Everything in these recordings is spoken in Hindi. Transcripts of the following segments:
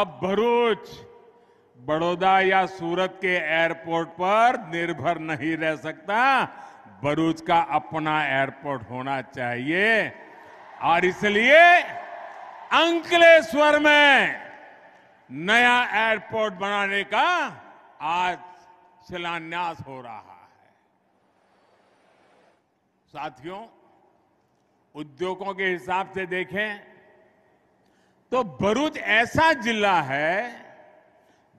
अब भरूच बड़ौदा या सूरत के एयरपोर्ट पर निर्भर नहीं रह सकता भरूच का अपना एयरपोर्ट होना चाहिए और इसलिए अंकलेश्वर में नया एयरपोर्ट बनाने का आज शिलान्यास हो रहा है साथियों उद्योगों के हिसाब से देखें तो भरूच ऐसा जिला है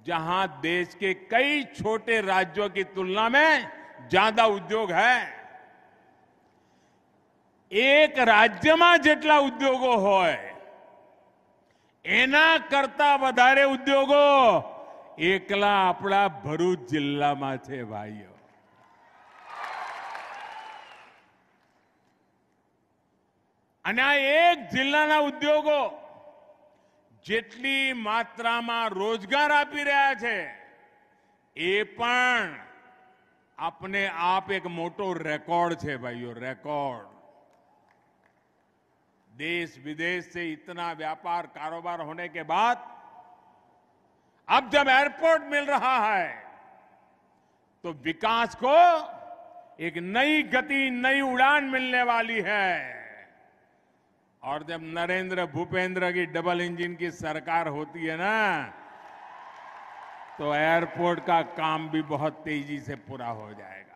जहां देश के कई छोटे राज्यों की तुलना में ज्यादा उद्योग है एक राज्य में जटला उद्योगों हो एना करता वधारे उद्योगों एकला अपना भरूच जिला में भाइयों एक जिला उद्योगों जेटली मात्रा में रोजगार રહ્યા છે એ પણ આપને આપ એક મોટો रेकॉर्ड છે देश विदेश से इतना व्यापार कारोबार होने के बाद अब जब एयरपोर्ट मिल रहा है तो विकास को एक नई गति नई उड़ान मिलने वाली है और जब नरेंद्र भूपेंद्र की डबल इंजन की सरकार होती है ना तो एयरपोर्ट का काम भी बहुत तेजी से पूरा हो जाएगा